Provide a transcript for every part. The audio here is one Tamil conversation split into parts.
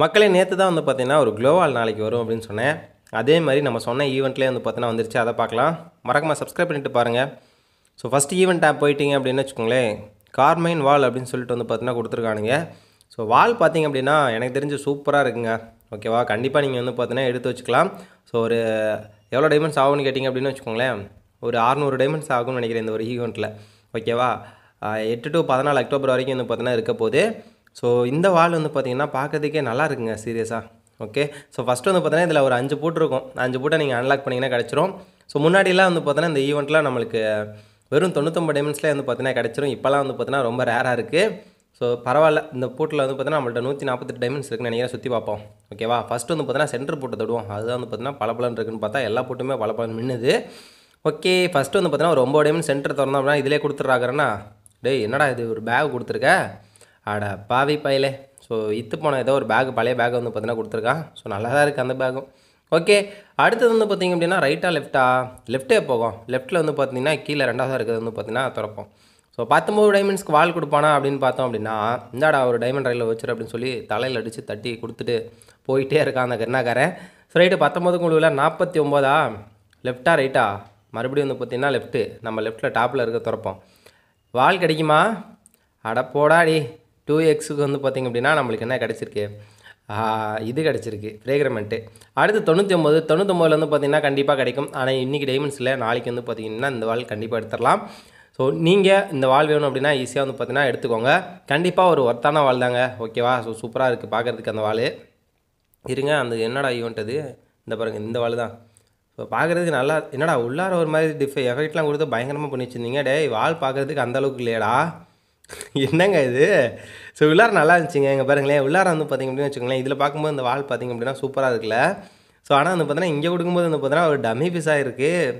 மக்களே நேற்று தான் வந்து பார்த்திங்கன்னா ஒரு குளோவால் நாளைக்கு வரும் அப்படின்னு சொன்னேன் அதே மாதிரி நம்ம சொன்ன ஈவெண்ட்லேயே வந்து பார்த்தீங்கன்னா வந்துருச்சு அதை பார்க்கலாம் மறக்காமல் சப்ஸ்கிரைப் பண்ணிட்டு பாருங்கள் ஸோ ஃபஸ்ட் ஈவெண்ட் ஆப் போயிட்டீங்க அப்படின்னு வச்சுக்கோங்களேன் கார்மைன் வால் அப்படின்னு சொல்லிட்டு வந்து பார்த்தீங்கன்னா கொடுத்துருக்கானுங்க ஸோ வால் பார்த்திங்க அப்படின்னா எனக்கு தெரிஞ்சு சூப்பராக இருக்குங்க ஓகேவா கண்டிப்பாக நீங்கள் வந்து பார்த்தீங்கன்னா எடுத்து வச்சுக்கலாம் ஸோ ஒரு எவ்வளோ டைமண்ட்ஸ் ஆகும்னு கேட்டிங்க அப்படின்னு வச்சுக்கோங்களேன் ஒரு அறநூறு டைமண்ட்ஸ் ஆகும்னு நினைக்கிறேன் இந்த ஒரு ஈவெண்ட்டில் ஓகேவா எட்டு டு பதினாலு அக்டோபர் வரைக்கும் வந்து பார்த்தீங்கன்னா இருக்க போது ஸோ இந்த வால் வந்து பார்த்திங்கன்னா பார்க்கறதுக்கே நல்லா இருக்குங்க சீரியஸாக ஓகே ஸோ ஃபஸ்ட்டு வந்து பார்த்தீங்கன்னா இதில் ஒரு அஞ்சு இருக்கும் அஞ்சு பூட்டை நீங்கள் அன்லாக் பண்ணிங்கன்னா கிடச்சிரும் ஸோ முன்னாடிலாம் வந்து பார்த்தீங்கன்னா இந்த ஈவெண்ட்லாம் நம்மளுக்கு வெறும் தொண்ணூத்தொம்பது டைமண்ட்ஸ்லேயே வந்து பார்த்தீங்கன்னா கிடச்சிரும் இப்போலாம் வந்து பார்த்தீங்கன்னா ரொம்ப ரேராக இருக்குது ஸோ பரவாயில்ல இந்த பூட்டில் வந்து பார்த்தீங்கன்னா நம்மள்ட்ட நூற்றி நாற்பத்தெட்டு டைமெண்ட்ஸ் இருக்குன்னு நினைக்கிறேன் சுற்றி பார்ப்போம் ஓகேவா ஃபஸ்ட்டு வந்து பார்த்தீங்கன்னா சென்டர் போட்டு தொடுவோம் அதுதான் வந்து பார்த்தீங்கன்னா பலப்பலன் இருக்குன்னு பார்த்தா எல்லா பல பலன் மின்னுது ஓகே ஃபஸ்ட்டு வந்து பார்த்தீங்கன்னா ஒரு ஒம்பது சென்டர் திறந்தோம் அப்படின்னா இதிலே கொடுத்துட்றாங்கன்னா டேய் என்னடா இது ஒரு பேக் கொடுத்துருக்க ஆட பாவி பையலே ஸோ இத்து போன ஏதோ ஒரு பேக் பழைய பேக் வந்து பார்த்தீங்கன்னா கொடுத்துருக்கான் ஸோ நல்லா தான் இருக்குது அந்த பேக்கும் ஓகே அடுத்தது வந்து பார்த்திங்க அப்படின்னா ரைட்டாக லெஃப்ட்டா லெஃப்ட்டே போகும் லெஃப்ட்டில் வந்து பார்த்திங்கன்னா கீழே தான் இருக்கிறது வந்து பார்த்திங்கன்னா திறப்போம் ஸோ பத்தொம்போது டைமண்ட்ஸ்க்கு வால் கொடுப்பானா அப்படின்னு பார்த்தோம் அப்படின்னா இந்தாடா ஒரு டைமண்ட் ரயிலில் வச்சுரு அப்படின்னு சொல்லி தலையில் அடித்து தட்டி கொடுத்துட்டு போயிட்டே இருக்கான் அந்த கருணாக்காரன் ஸோ ரைட்டு பத்தொம்போது குழுவில் நாற்பத்தி ஒம்போதா லெஃப்ட்டா ரைட்டா மறுபடியும் வந்து பார்த்திங்கன்னா லெஃப்ட்டு நம்ம லெஃப்ட்டில் டாப்பில் இருக்க திறப்போம் வால் கிடைக்குமா அட போடாடி டூ எக்ஸுக்கு வந்து பார்த்திங்க அப்படின்னா நம்மளுக்கு என்ன கிடச்சிருக்கு இது கிடச்சிருக்கு ஃப்ரேக்ரமெண்ட்டு அடுத்து தொண்ணூற்றி ஒம்பது தொண்ணூற்றொம்பதுல வந்து பார்த்திங்கன்னா கண்டிப்பாக கிடைக்கும் ஆனால் இன்றைக்கி டைமண்ட்ஸ் இல்லை நாளைக்கு வந்து பார்த்திங்கன்னா இந்த வால் கண்டிப்பாக எடுத்துடலாம் ஸோ நீங்கள் இந்த வால் வேணும் அப்படின்னா ஈஸியாக வந்து பார்த்திங்கன்னா எடுத்துக்கோங்க கண்டிப்பாக ஒரு ஒர்த்தான வால் தாங்க ஓகேவா ஸோ சூப்பராக இருக்குது பார்க்குறதுக்கு அந்த வால் இருங்க அந்த என்னடா ஈவெண்ட்டு இந்த பாருங்கள் இந்த வால் தான் ஸோ பார்க்குறதுக்கு நல்லா என்னடா உள்ளார ஒரு மாதிரி டிஃப் எஃபெக்ட்லாம் கொடுத்து பயங்கரமாக பண்ணி வச்சுருந்தீங்க டே வால் பார்க்குறதுக்கு அந்தளவுக்கு இல்லையடா என்னங்க இது ஸோ உள்ளார நல்லா இருந்துச்சுங்க எங்கள் பாருங்களேன் உள்ளார வந்து பார்த்திங்க அப்படின்னு வச்சுக்கோங்களேன் இதில் பார்க்கும்போது இந்த வால் பார்த்திங்க அப்படின்னா சூப்பராக இருக்குல்ல ஸோ ஆனால் வந்து பார்த்தீங்கன்னா இங்கே கொடுக்கும்போது வந்து பார்த்தீங்கன்னா ஒரு டம்மி பீஸாக இருக்குது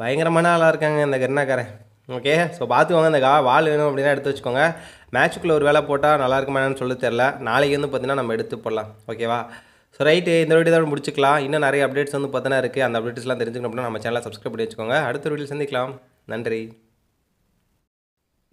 பயங்கரமான ஆளாக இருக்காங்க இந்த கர்ணாக்காரன் ஓகே ஸோ பார்த்துக்கோங்க இந்த கா வால் வேணும் அப்படின்னா எடுத்து வச்சுக்கோங்க மேட்சுக்குள்ளே ஒரு வேலை போட்டால் நல்லா என்னன்னு சொல்ல தெரில நாளைக்கு வந்து பார்த்திங்கன்னா நம்ம எடுத்து போடலாம் ஓகேவா ஸோ ரைட்டு இந்த வீடியோ தான் முடிச்சுக்கலாம் இன்னும் நிறைய அப்டேட்ஸ் வந்து பார்த்தீங்கன்னா இருக்குது அந்த அப்டேட்ஸ்லாம் தெரிஞ்சுக்கணும் அப்படின்னா நம்ம சேனலை சப்ஸ்கிரைப் பண்ணி வச்சுக்கோங்க அடுத்த வீடியோ சந்திக்கலாம் நன்றி